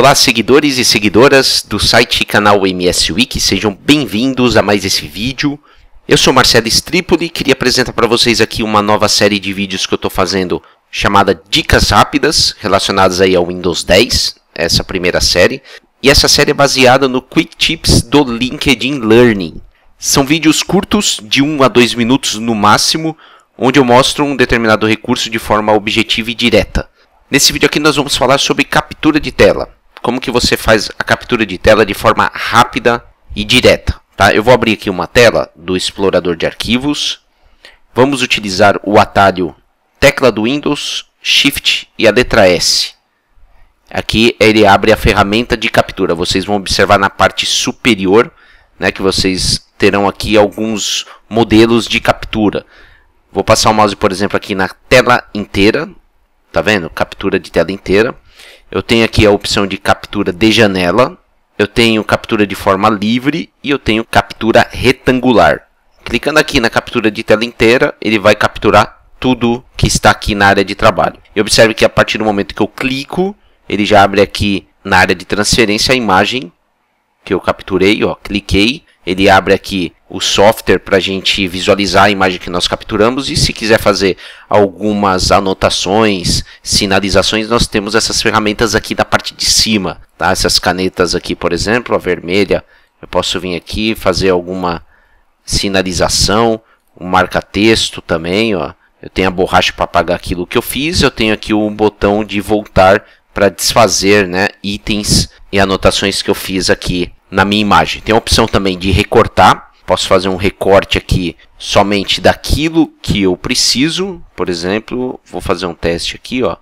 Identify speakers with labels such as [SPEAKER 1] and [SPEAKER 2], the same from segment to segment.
[SPEAKER 1] Olá, seguidores e seguidoras do site e canal MS Week, sejam bem-vindos a mais esse vídeo. Eu sou Marcelo Stripoli e queria apresentar para vocês aqui uma nova série de vídeos que eu estou fazendo chamada Dicas Rápidas, relacionadas aí ao Windows 10, essa primeira série. E essa série é baseada no Quick Tips do LinkedIn Learning. São vídeos curtos, de 1 a 2 minutos no máximo, onde eu mostro um determinado recurso de forma objetiva e direta. Nesse vídeo aqui nós vamos falar sobre captura de tela como que você faz a captura de tela de forma rápida e direta. Tá? Eu vou abrir aqui uma tela do explorador de arquivos. Vamos utilizar o atalho tecla do Windows, Shift e a letra S. Aqui ele abre a ferramenta de captura. Vocês vão observar na parte superior né, que vocês terão aqui alguns modelos de captura. Vou passar o mouse, por exemplo, aqui na tela inteira. Tá vendo? Captura de tela inteira. Eu tenho aqui a opção de captura de janela, eu tenho captura de forma livre e eu tenho captura retangular. Clicando aqui na captura de tela inteira, ele vai capturar tudo que está aqui na área de trabalho. E observe que a partir do momento que eu clico, ele já abre aqui na área de transferência a imagem que eu capturei, ó, cliquei, ele abre aqui o software para a gente visualizar a imagem que nós capturamos e se quiser fazer algumas anotações, sinalizações, nós temos essas ferramentas aqui da parte de cima, tá? Essas canetas aqui, por exemplo, a vermelha, eu posso vir aqui fazer alguma sinalização, um marca-texto também, ó. Eu tenho a borracha para apagar aquilo que eu fiz, eu tenho aqui um botão de voltar para desfazer, né, itens e anotações que eu fiz aqui na minha imagem. Tem a opção também de recortar. Posso fazer um recorte aqui somente daquilo que eu preciso. Por exemplo, vou fazer um teste aqui, ó.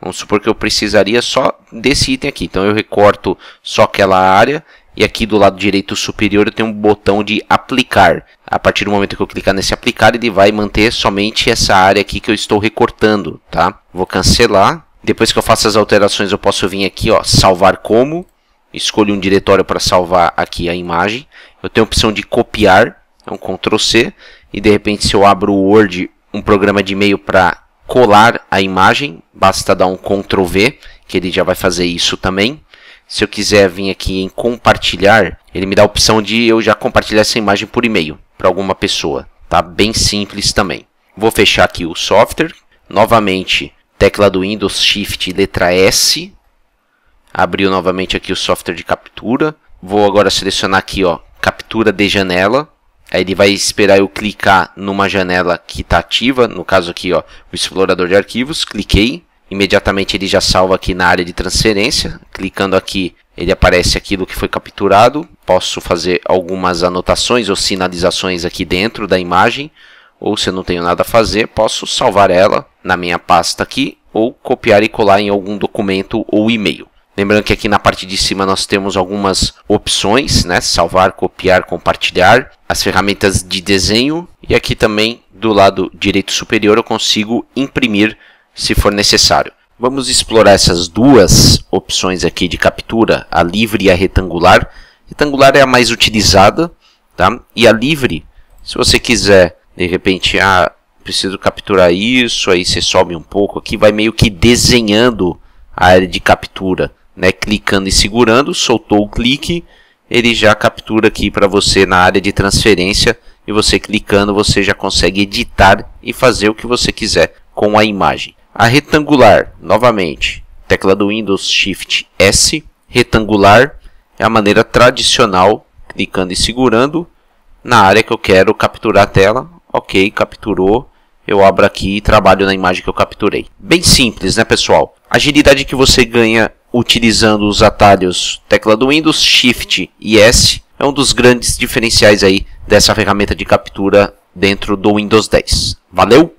[SPEAKER 1] Vamos supor que eu precisaria só desse item aqui. Então eu recorto só aquela área e aqui do lado direito superior eu tenho um botão de aplicar. A partir do momento que eu clicar nesse aplicar, ele vai manter somente essa área aqui que eu estou recortando, tá? Vou cancelar. Depois que eu faço as alterações, eu posso vir aqui, ó, salvar como escolho um diretório para salvar aqui a imagem. Eu tenho a opção de copiar, é um Ctrl C, e de repente se eu abro o Word, um programa de e-mail para colar a imagem, basta dar um Ctrl V, que ele já vai fazer isso também. Se eu quiser vir aqui em compartilhar, ele me dá a opção de eu já compartilhar essa imagem por e-mail para alguma pessoa. Tá bem simples também. Vou fechar aqui o software. Novamente, tecla do Windows Shift letra S Abriu novamente aqui o software de captura. Vou agora selecionar aqui, ó, captura de janela. Aí ele vai esperar eu clicar numa janela que está ativa, no caso aqui, ó, o explorador de arquivos. Cliquei, imediatamente ele já salva aqui na área de transferência. Clicando aqui, ele aparece aquilo que foi capturado. Posso fazer algumas anotações ou sinalizações aqui dentro da imagem. Ou se eu não tenho nada a fazer, posso salvar ela na minha pasta aqui ou copiar e colar em algum documento ou e-mail. Lembrando que aqui na parte de cima nós temos algumas opções, né? Salvar, copiar, compartilhar, as ferramentas de desenho e aqui também do lado direito superior eu consigo imprimir se for necessário. Vamos explorar essas duas opções aqui de captura, a livre e a retangular. Retangular é a mais utilizada, tá? E a livre, se você quiser, de repente, ah, preciso capturar isso, aí você sobe um pouco aqui, vai meio que desenhando a área de captura né, clicando e segurando, soltou o clique, ele já captura aqui para você na área de transferência e você clicando você já consegue editar e fazer o que você quiser com a imagem. A retangular, novamente, tecla do Windows Shift S, retangular é a maneira tradicional, clicando e segurando na área que eu quero capturar a tela. OK, capturou. Eu abro aqui e trabalho na imagem que eu capturei. Bem simples, né, pessoal? A agilidade que você ganha utilizando os atalhos tecla do Windows, Shift e S, é um dos grandes diferenciais aí dessa ferramenta de captura dentro do Windows 10. Valeu!